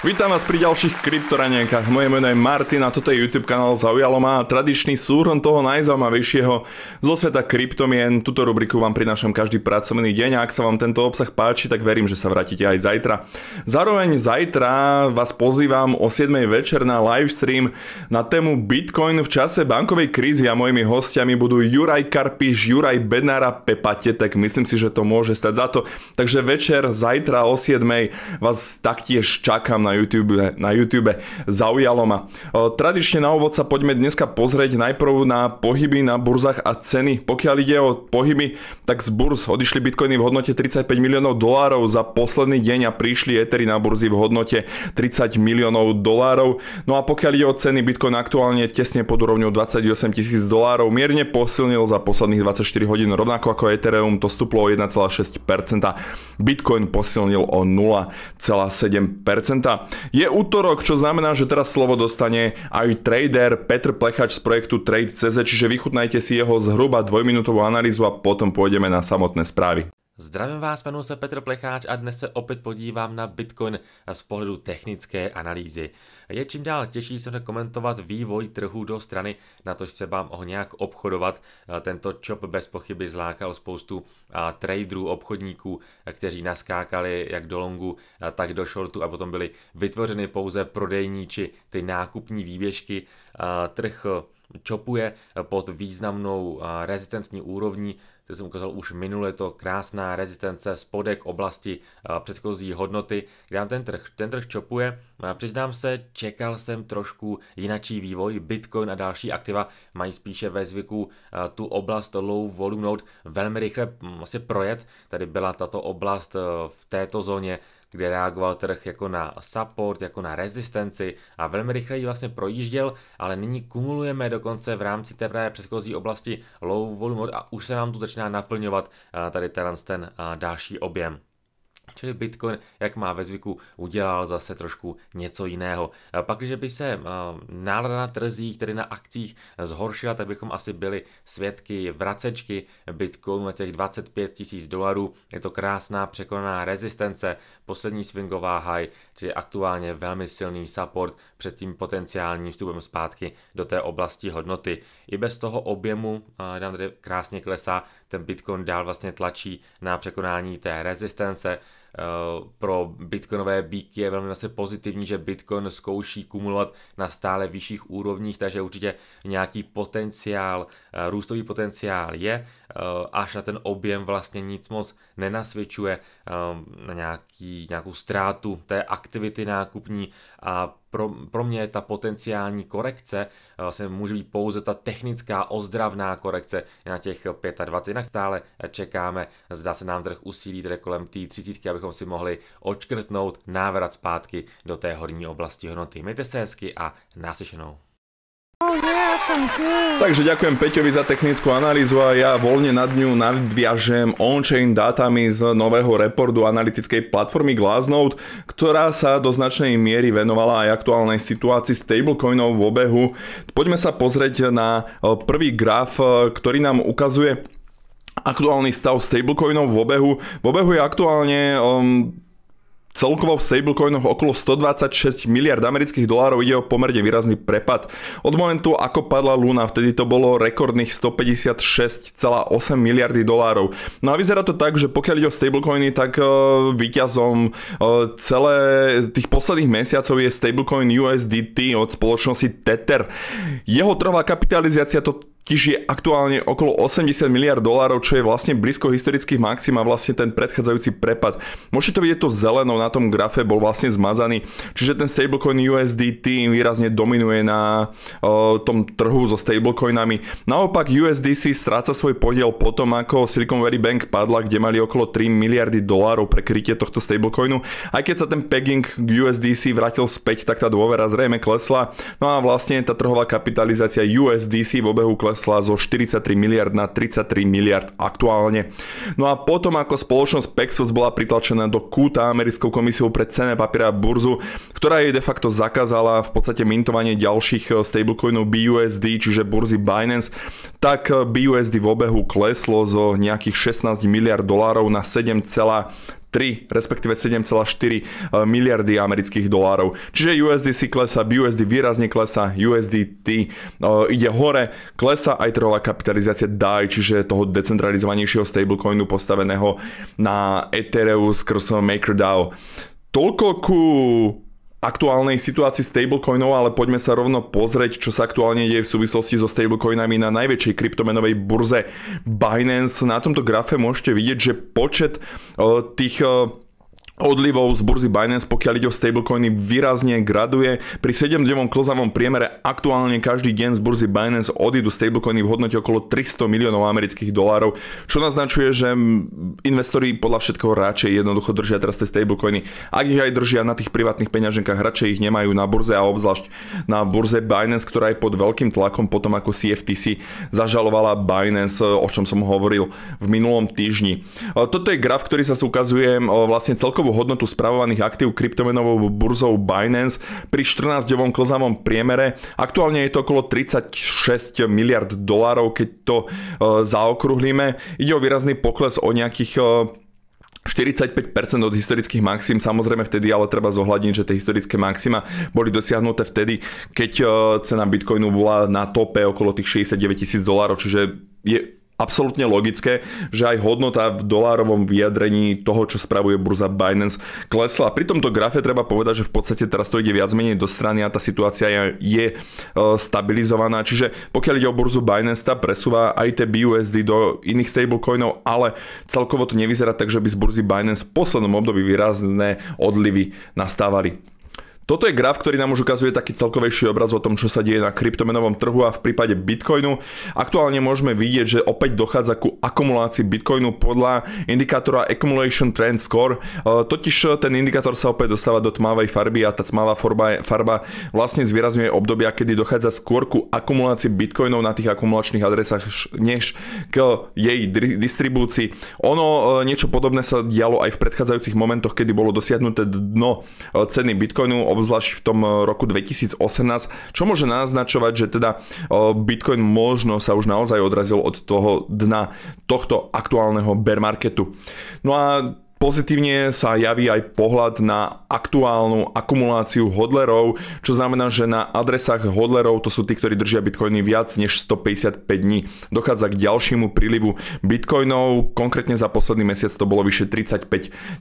Vítam vás pri ďalších kryptoraniankách. Moje meno je Martin a toto je YouTube kanál Zaujalo ma a tradičný súhrn toho najzaujímavejšieho zo sveta kryptomien. Tuto rubriku vám prinášam každý pracovný deň a ak sa vám tento obsah páči, tak verím, že sa vrátite aj zajtra. Zároveň zajtra vás pozývam o 7. večer na livestream na tému Bitcoin v čase bankovej krízy a mojimi hostiami budú Juraj Karpiš, Juraj Bednára, Pepate, tak myslím si, že to môže stať za to. Takže večer, zajtra o 7. vás taktiež čakám na na YouTube, na YouTube zaujalo ma. Tradične na úvod sa poďme dneska pozrieť najprv na pohyby na burzách a ceny. Pokiaľ ide o pohyby, tak z burz odišli bitcoiny v hodnote 35 miliónov dolárov za posledný deň a prišli etery na burzy v hodnote 30 miliónov dolárov. No a pokiaľ ide o ceny, bitcoin aktuálne tesne pod úrovňou 28 tisíc dolárov mierne posilnil za posledných 24 hodín, rovnako ako Ethereum to stúplo o 1,6%. Bitcoin posilnil o 0,7%. Je útorok, čo znamená, že teraz slovo dostane aj trader Petr Plechač z projektu Trade.cz, čiže vychutnajte si jeho zhruba dvojminútovú analýzu a potom pôjdeme na samotné správy. Zdravím vás, jmenuji se Petr Plecháč a dnes se opět podívám na Bitcoin z pohledu technické analýzy. Je čím dál těžší se komentovat vývoj trhu do strany, na to vám ho nějak obchodovat. Tento čop bez pochyby zlákal spoustu traderů, obchodníků, kteří naskákali jak do longu, tak do shortu a potom byly vytvořeny pouze prodejní či ty nákupní výběžky. Trh čopuje pod významnou rezistentní úrovní který jsem ukázal už minule, je to krásná rezistence spodek oblasti eh, předchozí hodnoty, kde nám ten trh, ten trh čopuje. No přiznám se, čekal jsem trošku jinačí vývoj, Bitcoin a další aktiva mají spíše ve zvyku eh, tu oblast low volume node velmi rychle vlastně hm, projet, tady byla tato oblast eh, v této zóně kde reagoval trh jako na support, jako na rezistenci a velmi rychle ji vlastně projížděl, ale nyní kumulujeme dokonce v rámci té právě předchozí oblasti low volume a už se nám tu začíná naplňovat eh, tady ten eh, další objem. Čili Bitcoin, jak má ve zvyku, udělal zase trošku něco jiného. Pak, když by se eh, nálada na trzích, tedy na akcích, zhoršila, tak bychom asi byli svědky vracečky Bitcoinu na těch 25 tisíc dolarů. Je to krásná překonaná rezistence, poslední swingová high, čili aktuálně velmi silný support před tím potenciálním vstupem zpátky do té oblasti hodnoty. I bez toho objemu nám tady krásně klesá, ten Bitcoin dál vlastně tlačí na překonání té rezistence. Eh, pro bitcoinové bíky je velmi vlastně pozitivní, že bitcoin zkouší kumulovat na stále vyšších úrovních, takže určitě nějaký potenciál, eh, růstový potenciál je, eh, až na ten objem vlastně nic moc nenasvědčuje na nějaký, nějakou ztrátu té aktivity nákupní a pro, pro mě ta potenciální korekce eh, se může být pouze ta technická ozdravná korekce na těch 25. Jinak stále eh, čekáme, zda se nám trh usílí tedy kolem té 30, abychom si mohli očkrtnout návrat zpátky do té horní oblasti hodnoty. Mějte se hezky a naslyšenou. Takže ďakujem Peťovi za technickú analýzu a ja voľne nad ňu nadviažem on-chain dátami z nového reportu analytickej platformy Glassnode, ktorá sa do značnej miery venovala aj aktuálnej situácii stablecoinov v obehu. Poďme sa pozrieť na e, prvý graf, e, ktorý nám ukazuje aktuálny stav stablecoinov v obehu. V obehu je aktuálne um, Celkovo v stablecoinoch okolo 126 miliard amerických dolárov ide o pomerne výrazný prepad. Od momentu, ako padla Luna, vtedy to bolo rekordných 156,8 miliardy dolárov. No a vyzerá to tak, že pokiaľ ide o stablecoiny, tak uh, výťazom uh, celé tých posledných mesiacov je stablecoin USDT od spoločnosti Tether. Jeho trhová kapitalizácia to tiež je aktuálne okolo 80 miliard dolárov, čo je vlastne blízko historických maxim a vlastne ten predchádzajúci prepad. Môžete to vidieť to zelenou na tom grafe, bol vlastne zmazaný, čiže ten stablecoin USDT výrazne dominuje na uh, tom trhu so stablecoinami. Naopak USDC stráca svoj podiel potom, ako Silicon Valley Bank padla, kde mali okolo 3 miliardy dolárov pre krytie tohto stablecoinu. Aj keď sa ten pegging k USDC vrátil späť, tak tá dôvera zrejme klesla. No a vlastne tá trhová kapitalizácia USDC v obehu klesla narastla zo 43 miliard na 33 miliard aktuálne. No a potom, ako spoločnosť Pexos bola pritlačená do kúta americkou komisiou pre cené papiera a burzu, ktorá jej de facto zakázala v podstate mintovanie ďalších eh, stablecoinov BUSD, čiže burzy Binance, tak eh, BUSD v obehu kleslo zo nejakých 16 miliard dolárov na 3, respektíve 7,4 eh, miliardy amerických dolárov. Čiže USDC klesa, BUSD výrazne klesa, USDT eh, ide hore, klesa aj trhová kapitalizácia DAI, čiže toho decentralizovanejšieho stablecoinu postaveného na Ethereum skrz MakerDAO. Toľko ku aktuálnej situácii stablecoinov, ale poďme sa rovno pozrieť, čo sa aktuálne deje v súvislosti so stablecoinami na najväčšej kryptomenovej burze Binance. Na tomto grafe môžete vidieť, že počet eh, tých eh, odlivov z burzy Binance, pokiaľ ide o stablecoiny, výrazne graduje. Pri 7-dňovom klozavom priemere aktuálne každý deň z burzy Binance odídu stablecoiny v hodnote okolo 300 miliónov amerických dolárov, čo naznačuje, že investori podľa všetkého radšej jednoducho držia teraz tie stablecoiny. Ak ich aj držia na tých privátnych peňaženkách, radšej ich nemajú na burze a obzvlášť na burze Binance, ktorá je pod veľkým tlakom potom ako CFTC zažalovala Binance, o čom som hovoril v minulom týždni. E, toto je graf, ktorý sa ukazuje e, vlastne celkovo celkovú hodnotu spravovaných aktív kryptomenovou burzou Binance pri 14-dňovom klzavom priemere. Aktuálne je to okolo 36 miliard dolárov, keď to e, zaokrúhlime. Ide o výrazný pokles o nejakých 45% e, od historických maxim, samozrejme vtedy ale treba zohľadniť, že tie historické maxima boli dosiahnuté vtedy, keď e, cena Bitcoinu bola na tope okolo tých 69 tisíc dolárov, čiže je absolútne logické, že aj hodnota v dolárovom vyjadrení toho, čo spravuje burza Binance, klesla. Pri tomto grafe treba povedať, že v podstate teraz to ide viac menej do strany a tá situácia je, je e, stabilizovaná. Čiže pokiaľ ide o burzu Binance, tá presúva aj tie BUSD do iných stablecoinov, ale celkovo to nevyzerá tak, že by z burzy Binance v poslednom období výrazné odlivy nastávali. Toto je graf, ktorý nám už ukazuje taký celkovejší obraz o tom, čo sa deje na kryptomenovom trhu a v prípade Bitcoinu. Aktuálne môžeme vidieť, že opäť dochádza ku akumulácii Bitcoinu podľa indikátora Accumulation Trend Score. E, totiž ten indikátor sa opäť dostáva do tmavej farby a tá tmavá farba, farba vlastne zvýrazňuje obdobia, kedy dochádza skôr ku akumulácii Bitcoinov na tých akumulačných adresách než k jej distribúcii. Ono e, niečo podobné sa dialo aj v predchádzajúcich momentoch, kedy bolo dosiahnuté dno e, ceny Bitcoinu obzvlášť v tom e, roku 2018, čo môže naznačovať, že teda e, Bitcoin možno sa už naozaj odrazil od toho dna tohto aktuálneho bear marketu. No a Pozitívne sa javí aj pohľad na aktuálnu akumuláciu hodlerov, čo znamená, že na adresách hodlerov, to sú tí, ktorí držia bitcoiny viac než 155 dní, dochádza k ďalšiemu prílivu bitcoinov. Konkrétne za posledný mesiac to bolo vyše 35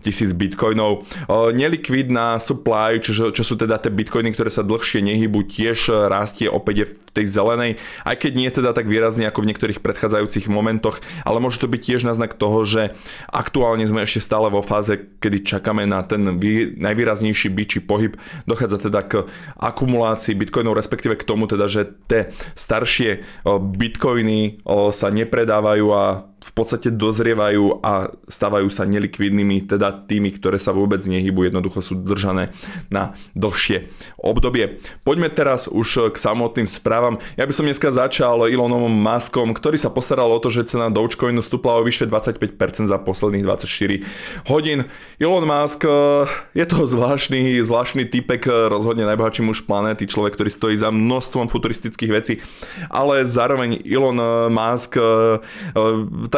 tisíc bitcoinov. E, Nelikvidná supply, čo, čo sú teda tie bitcoiny, ktoré sa dlhšie nehybu, tiež rastie opäť je v tej zelenej, aj keď nie teda tak výrazne ako v niektorých predchádzajúcich momentoch, ale môže to byť tiež náznak toho, že aktuálne sme ešte stále stále vo fáze, kedy čakáme na ten vý, najvýraznejší byčí pohyb. Dochádza teda k akumulácii bitcoinov, respektíve k tomu teda, že tie staršie bitcoiny sa nepredávajú a v podstate dozrievajú a stávajú sa nelikvidnými, teda tými, ktoré sa vôbec nehybu, jednoducho sú držané na dlhšie obdobie. Poďme teraz už k samotným správam. Ja by som dneska začal Elonom Muskom, ktorý sa postaral o to, že cena Dogecoinu stúpla o vyše 25% za posledných 24 hodín. Elon Musk e, je to zvláštny, zvláštny typek, e, rozhodne najbohatší muž planéty, človek, ktorý stojí za množstvom futuristických vecí, ale zároveň Elon e, Musk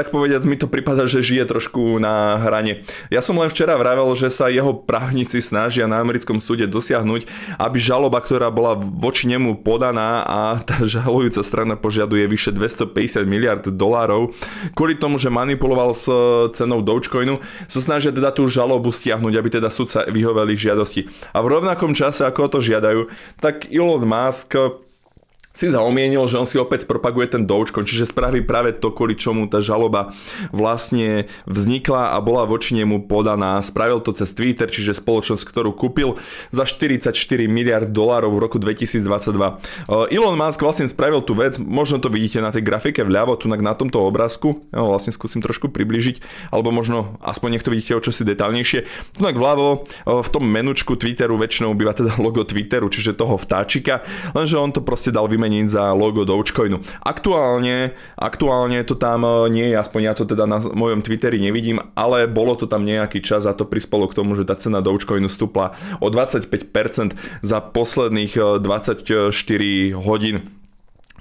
tak povediac mi to prípada, že žije trošku na hrane. Ja som len včera vravel, že sa jeho právnici snažia na americkom súde dosiahnuť, aby žaloba, ktorá bola voči nemu podaná a tá žalujúca strana požiaduje vyše 250 miliard dolárov, kvôli tomu, že manipuloval s cenou Dogecoinu, sa snažia teda tú žalobu stiahnuť, aby teda súdca vyhoveli žiadosti. A v rovnakom čase, ako to žiadajú, tak Elon Musk si zaomienil, že on si opäť propaguje ten Dogecoin, čiže spraví práve to, kvôli čomu tá žaloba vlastne vznikla a bola voči nemu podaná. Spravil to cez Twitter, čiže spoločnosť, ktorú kúpil za 44 miliard dolárov v roku 2022. Eh, Elon Musk vlastne spravil tú vec, možno to vidíte na tej grafike vľavo, tu na tomto obrázku, ja ho vlastne skúsim trošku približiť, alebo možno aspoň nech to vidíte o čosi detálnejšie. Tu vľavo eh, v tom menučku Twitteru väčšinou býva teda logo Twitteru, čiže toho vtáčika, lenže on to proste dal vy vymeniť za logo Dogecoinu. Aktuálne, aktuálne to tam e, nie je, aspoň ja to teda na mojom Twitteri nevidím, ale bolo to tam nejaký čas a to prispolo k tomu, že tá cena Dogecoinu stúpla o 25% za posledných 24 e, hodín.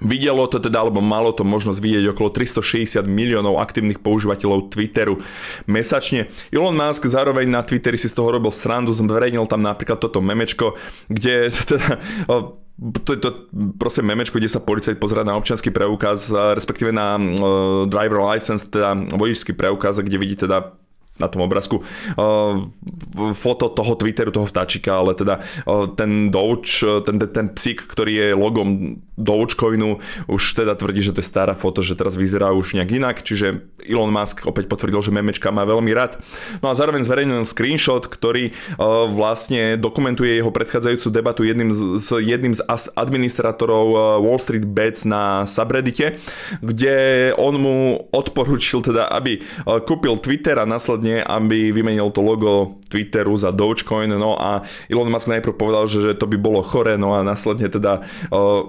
Videlo to teda, alebo malo to možnosť vidieť okolo 360 miliónov aktívnych používateľov Twitteru mesačne. Elon Musk zároveň na Twitteri si z toho robil srandu, zverejnil tam napríklad toto memečko, kde teda to je to proste memečko, kde sa policajt pozerá na občanský preukaz, respektíve na driver license, teda vodičský preukaz, kde vidí teda na tom obrázku. Foto toho Twitteru, toho vtáčika, ale teda ten Doge, ten, ten psík, ktorý je logom Dogecoinu, už teda tvrdí, že to je stará foto, že teraz vyzerá už nejak inak, čiže Elon Musk opäť potvrdil, že memečka má veľmi rád. No a zároveň zverejnil screenshot, ktorý vlastne dokumentuje jeho predchádzajúcu debatu jedným z, s jedným z administratorov Wall Street Bets na subreddite, kde on mu odporúčil teda, aby kúpil Twitter a následne vlastne, aby vymenil to logo Twitteru za Dogecoin, no a Elon Musk najprv povedal, že, že to by bolo chore, no a následne teda uh,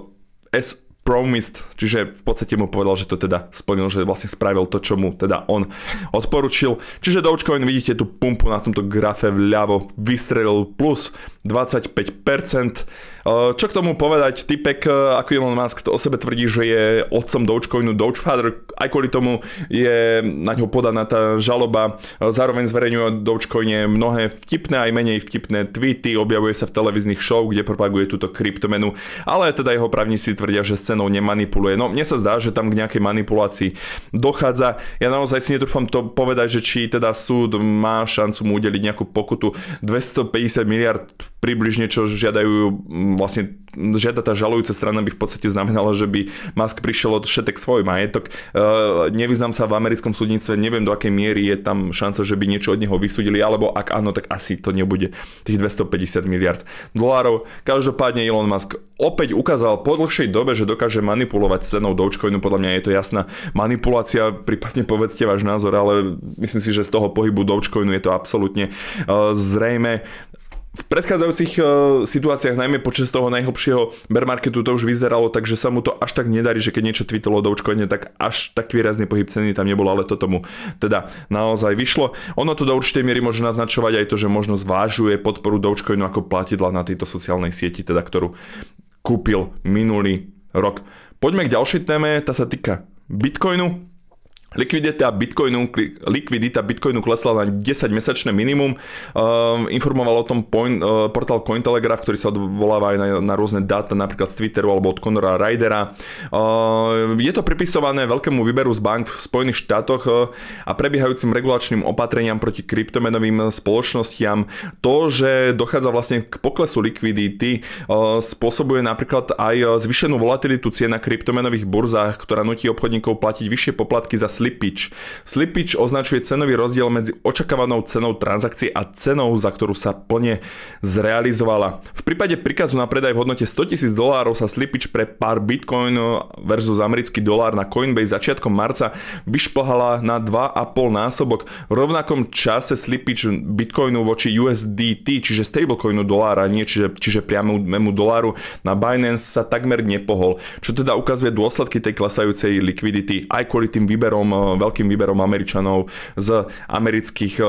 eh, S promised, čiže v podstate mu povedal, že to teda splnil, že vlastne spravil to, čo mu teda on odporučil. Čiže Dogecoin, vidíte tú pumpu na tomto grafe vľavo, vystrelil plus 25%, čo k tomu povedať, typek e, ako Elon Musk o sebe tvrdí, že je otcom Dogecoinu, Dogefather, aj kvôli tomu je na ňo podaná tá žaloba. E, zároveň zverejňuje Dogecoine mnohé vtipné aj menej vtipné tweety, objavuje sa v televíznych show, kde propaguje túto kryptomenu, ale teda jeho právnici tvrdia, že s cenou nemanipuluje. No mne sa zdá, že tam k nejakej manipulácii dochádza. Ja naozaj si netrúfam to povedať, že či teda súd má šancu mu udeliť nejakú pokutu 250 miliard približne, čo žiadajú vlastne žiada tá žalujúca strana by v podstate znamenala, že by Musk prišiel od všetek svoj majetok. Eh, nevyznám sa v americkom súdnictve, neviem do akej miery je tam šanca, že by niečo od neho vysúdili, alebo ak áno, tak asi to nebude tých 250 miliard dolárov. Každopádne Elon Musk opäť ukázal po dlhšej dobe, že dokáže manipulovať cenou Dogecoinu, podľa mňa je to jasná manipulácia, prípadne povedzte váš názor, ale myslím si, že z toho pohybu Dogecoinu je to absolútne eh, zrejme. V predchádzajúcich e, situáciách, najmä počas toho najhlbšieho bear marketu, to už vyzeralo tak, že sa mu to až tak nedarí, že keď niečo tweetalo do očkovania, tak až tak výrazný pohyb ceny tam nebol, ale to tomu teda naozaj vyšlo. Ono to do určitej miery môže naznačovať aj to, že možno zvážuje podporu Dogecoinu ako platidla na tejto sociálnej sieti, teda ktorú kúpil minulý rok. Poďme k ďalšej téme, tá sa týka Bitcoinu. Likvidita Bitcoinu, likvidita Bitcoinu klesla na 10-mesačné minimum. Um, informoval o tom point, uh, portál Cointelegraph, ktorý sa odvoláva aj na, na rôzne dáta, napríklad z Twitteru alebo od Conora Rydera. Uh, ehm, je to pripisované veľkému výberu z bank v Spojených štátoch uh, a prebiehajúcim regulačným opatreniam proti kryptomenovým spoločnostiam. To, že dochádza vlastne k poklesu likvidity, uh, spôsobuje napríklad aj zvýšenú volatilitu cien na kryptomenových burzách, ktorá nutí obchodníkov platiť vyššie poplatky za slippage. Slippage označuje cenový rozdiel medzi očakávanou cenou transakcie a cenou, za ktorú sa plne zrealizovala. V prípade príkazu na predaj v hodnote 100 000 dolárov sa slippage pre pár bitcoin versus americký dolár na Coinbase začiatkom marca vyšplhala na 2,5 násobok. V rovnakom čase slippage bitcoinu voči USDT, čiže stablecoinu dolára, nie čiže, čiže priamému doláru na Binance sa takmer nepohol, čo teda ukazuje dôsledky tej klesajúcej likvidity aj kvôli tým výberom E, veľkým výberom Američanov z amerických e,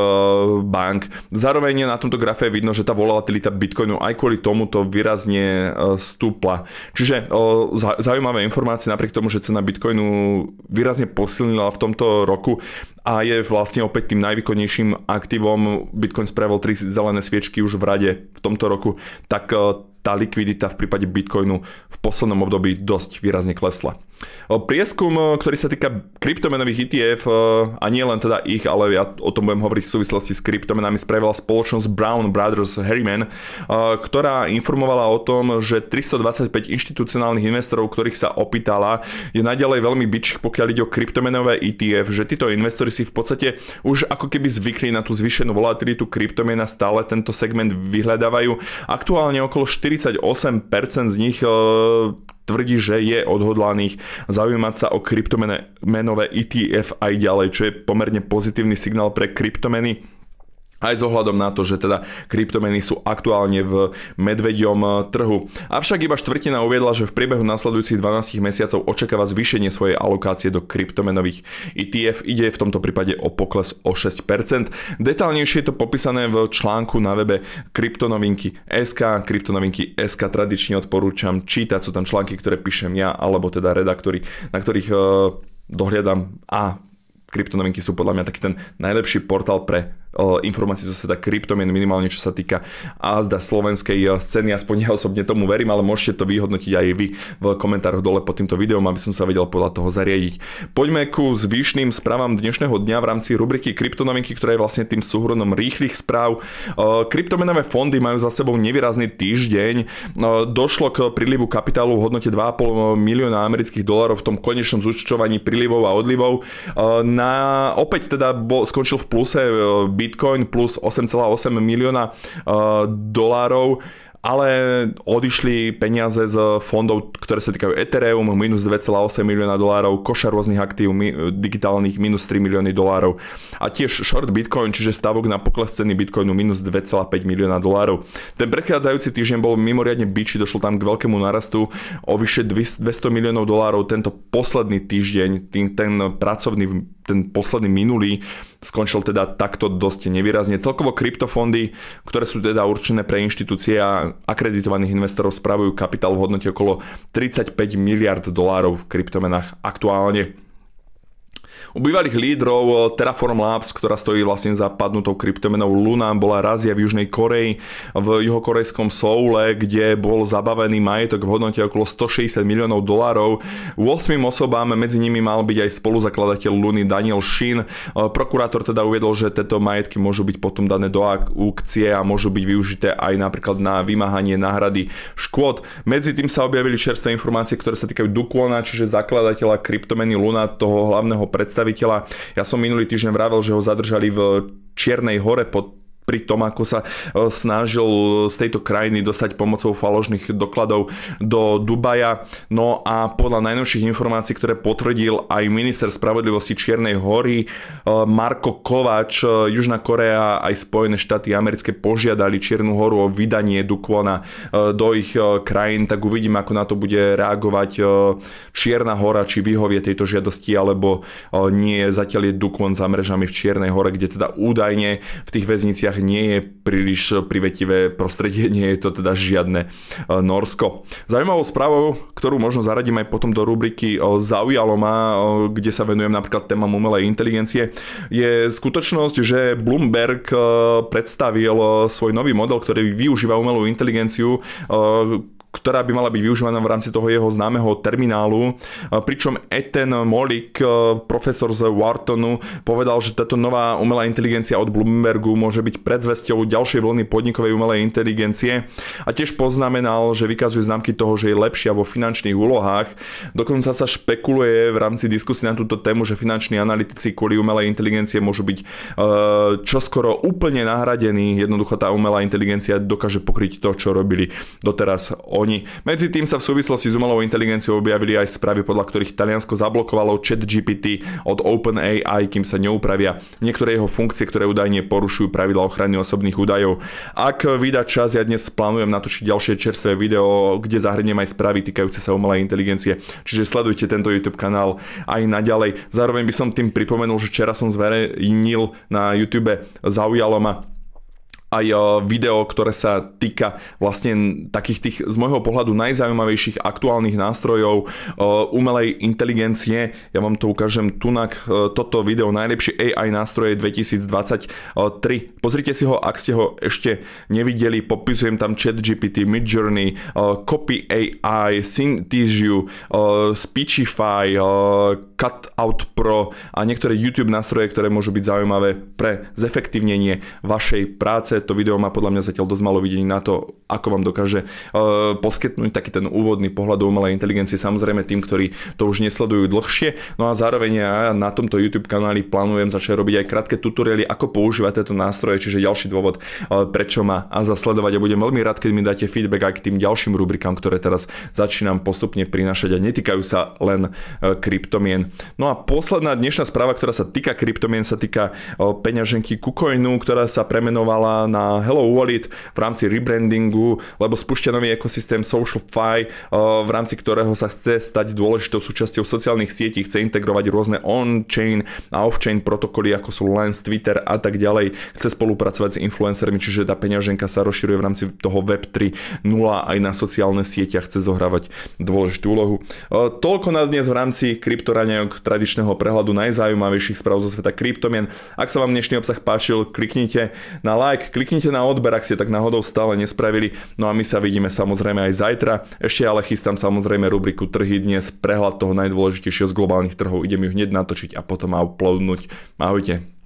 bank. Zároveň na tomto grafe vidno, že tá volatilita Bitcoinu aj kvôli tomuto výrazne e, stúpla. Čiže zaujímavé informácie napriek tomu, že cena Bitcoinu výrazne posilnila v tomto roku a je vlastne opäť tým najvýkonnejším aktívom. Bitcoin spravil 3 zelené sviečky už v rade v tomto roku. Tak tá likvidita v prípade Bitcoinu v poslednom období dosť výrazne klesla. Prieskum, ktorý sa týka kryptomenových ETF, a nie len teda ich, ale ja o tom budem hovoriť v súvislosti s kryptomenami, spravila spoločnosť Brown Brothers Harriman, ktorá informovala o tom, že 325 inštitucionálnych investorov, ktorých sa opýtala, je naďalej veľmi bičích, pokiaľ ide o kryptomenové ETF, že títo investori si v podstate už ako keby zvykli na tú zvyšenú volatilitu kryptomien a stále tento segment vyhľadávajú. Aktuálne okolo 48% z nich tvrdí, že je odhodlaných zaujímať sa o kryptomenové ETF aj ďalej, čo je pomerne pozitívny signál pre kryptomeny aj zohľadom ohľadom na to, že teda kryptomeny sú aktuálne v medvedom eh, trhu. Avšak iba štvrtina uviedla, že v priebehu nasledujúcich 12 mesiacov očakáva zvýšenie svojej alokácie do kryptomenových ETF. Ide v tomto prípade o pokles o 6%. Detálnejšie je to popísané v článku na webe kryptonovinky SK. Kryptonovinky SK tradične odporúčam čítať. Sú tam články, ktoré píšem ja, alebo teda redaktori, na ktorých uh, dohliadam a kryptonovinky sú podľa mňa taký ten najlepší portál pre informácie zo sveta kryptomien, minimálne čo sa týka azda slovenskej scény, e, aspoň ja osobne tomu verím, ale môžete to vyhodnotiť aj vy v komentároch dole pod týmto videom, aby som sa vedel podľa toho zariadiť. Poďme ku zvyšným správam dnešného dňa v rámci rubriky Kryptonovinky, ktorá je vlastne tým súhronom rýchlych správ. E, kryptomenové fondy majú za sebou nevýrazný týždeň. E, došlo k prílivu kapitálu v hodnote 2,5 milióna amerických dolarov v tom konečnom zúčtovaní prílivov a odlivov. Na, opäť teda bo, skončil v pluse Bitcoin plus 8,8 milióna uh, dolárov ale odišli peniaze z fondov, ktoré sa týkajú Ethereum, minus 2,8 milióna dolárov, koša rôznych aktív mi, digitálnych, minus 3 milióny dolárov a tiež short Bitcoin, čiže stavok na pokles ceny Bitcoinu minus 2,5 milióna dolárov. Ten predchádzajúci týždeň bol mimoriadne biči, došlo tam k veľkému narastu o vyše 200 miliónov dolárov, tento posledný týždeň, ten pracovný ten posledný minulý skončil teda takto dosť nevýrazne. Celkovo kryptofondy, ktoré sú teda určené pre inštitúcie a akreditovaných investorov, spravujú kapitál v hodnote okolo 35 miliard dolárov v kryptomenách aktuálne. U bývalých lídrov eh, Terraform Labs, ktorá stojí vlastne za padnutou kryptomenou Luna, bola razia v Južnej Koreji v juhokorejskom Soule, kde bol zabavený majetok v hodnote okolo 160 miliónov dolárov. 8 osobám, medzi nimi mal byť aj spoluzakladateľ Luny Daniel Shin. Eh, prokurátor teda uviedol, že tieto majetky môžu byť potom dané do aukcie a môžu byť využité aj napríklad na vymáhanie náhrady škôd. Medzi tým sa objavili čerstvé informácie, ktoré sa týkajú Dukona, čiže zakladateľa kryptomeny Luna, toho hlavného predstaviteľa predstaviteľa. Ja som minulý týždeň vravel, že ho zadržali v Čiernej hore pod pri tom, ako sa e, snažil e, z tejto krajiny dostať pomocou falošných dokladov do Dubaja. No a podľa najnovších informácií, ktoré potvrdil aj minister spravodlivosti Čiernej hory e, Marko Kovač, Južná Korea aj Spojené štáty americké požiadali Čiernu horu o vydanie Dukvona do ich krajín, tak uvidím, ako na to bude reagovať Čierna hora, či vyhovie tejto žiadosti, alebo nie. Zatiaľ je Dukvon za mrežami v Čiernej hore, kde teda údajne v tých väzniciach médiách nie je príliš privetivé prostredie, nie je to teda žiadne e, Norsko. Zaujímavou správou, ktorú možno zaradím aj potom do rubriky e, Zaujalo ma, e, kde sa venujem napríklad témam umelej inteligencie, je skutočnosť, že Bloomberg predstavil svoj nový model, ktorý využíva umelú inteligenciu ktorá by mala byť využívaná v rámci toho jeho známeho terminálu. E, pričom Ethan Molik, e, profesor z Whartonu, povedal, že táto nová umelá inteligencia od Bloombergu môže byť predzvesťou ďalšej vlny podnikovej umelej inteligencie a tiež poznamenal, že vykazuje známky toho, že je lepšia vo finančných úlohách. Dokonca sa špekuluje v rámci diskusí na túto tému, že finanční analytici kvôli umelej inteligencie môžu byť e, čoskoro úplne nahradení. Jednoducho tá umelá inteligencia dokáže pokryť to, čo robili doteraz o oni. Medzi tým sa v súvislosti s umelou inteligenciou objavili aj správy, podľa ktorých Taliansko zablokovalo chat GPT od OpenAI, kým sa neupravia niektoré jeho funkcie, ktoré údajne porušujú pravidla ochrany osobných údajov. Ak vyda čas, ja dnes plánujem natočiť ďalšie čerstvé video, kde zahrnem aj správy týkajúce sa umelej inteligencie, čiže sledujte tento YouTube kanál aj naďalej. Zároveň by som tým pripomenul, že včera som zverejnil na YouTube zaujalo ma aj eh, video, ktoré sa týka vlastne takých tých z môjho pohľadu najzaujímavejších aktuálnych nástrojov eh, umelej inteligencie. Ja vám to ukážem tunak. Eh, toto video najlepšie AI nástroje 2023. Pozrite si ho, ak ste ho ešte nevideli. Popisujem tam GPT, Midjourney, Copy AI, Synthesiu, Speechify, Cutout Pro a niektoré YouTube nástroje, ktoré môžu byť zaujímavé pre zefektívnenie vašej práce to video má podľa mňa zatiaľ dosť malo videní na to, ako vám dokáže e, poskytnúť taký ten úvodný pohľad do umelej inteligencie, samozrejme tým, ktorí to už nesledujú dlhšie. No a zároveň ja na tomto YouTube kanáli plánujem začať robiť aj krátke tutoriály, ako používať tieto nástroje, čiže ďalší dôvod, e, prečo ma a zasledovať. A budem veľmi rád, keď mi dáte feedback aj k tým ďalším rubrikám, ktoré teraz začínam postupne prinašať a netýkajú sa len e, kryptomien. No a posledná dnešná správa, ktorá sa týka kryptomien, sa týka peňaženky Kukoinu, ktorá sa premenovala na Hello Wallet v rámci rebrandingu, lebo spúšťa nový ekosystém SocialFi, eh, v rámci ktorého sa chce stať dôležitou súčasťou sociálnych sietí, chce integrovať rôzne on-chain a off-chain protokoly, ako sú Lens, Twitter a tak ďalej. Chce spolupracovať s influencermi, čiže tá peňaženka sa rozširuje v rámci toho Web 3.0 aj na sociálne siete a chce zohrávať dôležitú úlohu. Eh, toľko na dnes v rámci kryptoraňajok tradičného prehľadu najzaujímavejších správ zo sveta kryptomien. Ak sa vám dnešný obsah páčil, kliknite na like, kliknite kliknite na odber, ak ste tak náhodou stále nespravili. No a my sa vidíme samozrejme aj zajtra. Ešte ale chystám samozrejme rubriku Trhy dnes, prehľad toho najdôležitejšieho z globálnych trhov. Idem ju hneď natočiť a potom uploadnúť. Ahojte.